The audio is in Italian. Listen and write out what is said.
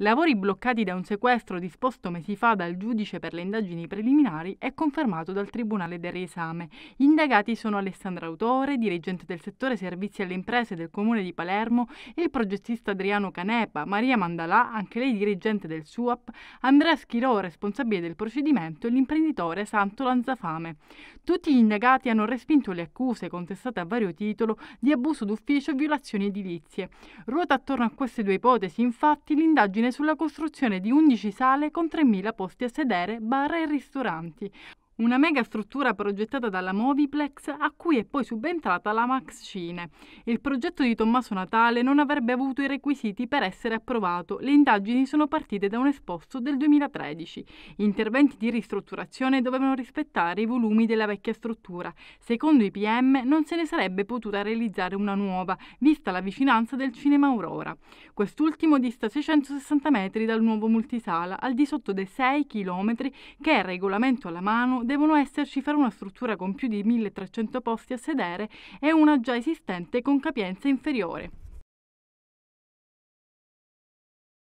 Lavori bloccati da un sequestro disposto mesi fa dal giudice per le indagini preliminari e confermato dal Tribunale del riesame. Gli indagati sono Alessandra Autore, dirigente del settore servizi alle imprese del Comune di Palermo, il progettista Adriano Canepa, Maria Mandalà, anche lei dirigente del SUAP, Andrea Schirò, responsabile del procedimento, e l'imprenditore Santo Lanzafame. Tutti gli indagati hanno respinto le accuse contestate a vario titolo di abuso d'ufficio e violazioni edilizie. Ruota attorno a queste due ipotesi, infatti, l'indagine sulla costruzione di 11 sale con 3.000 posti a sedere, bar e ristoranti, una mega struttura progettata dalla Moviplex a cui è poi subentrata la Max Cine. Il progetto di Tommaso Natale non avrebbe avuto i requisiti per essere approvato. Le indagini sono partite da un esposto del 2013. Gli interventi di ristrutturazione dovevano rispettare i volumi della vecchia struttura. Secondo i PM non se ne sarebbe potuta realizzare una nuova, vista la vicinanza del cinema Aurora. Quest'ultimo dista 660 metri dal nuovo multisala, al di sotto dei 6 km che è regolamento alla mano devono esserci fra una struttura con più di 1300 posti a sedere e una già esistente con capienza inferiore.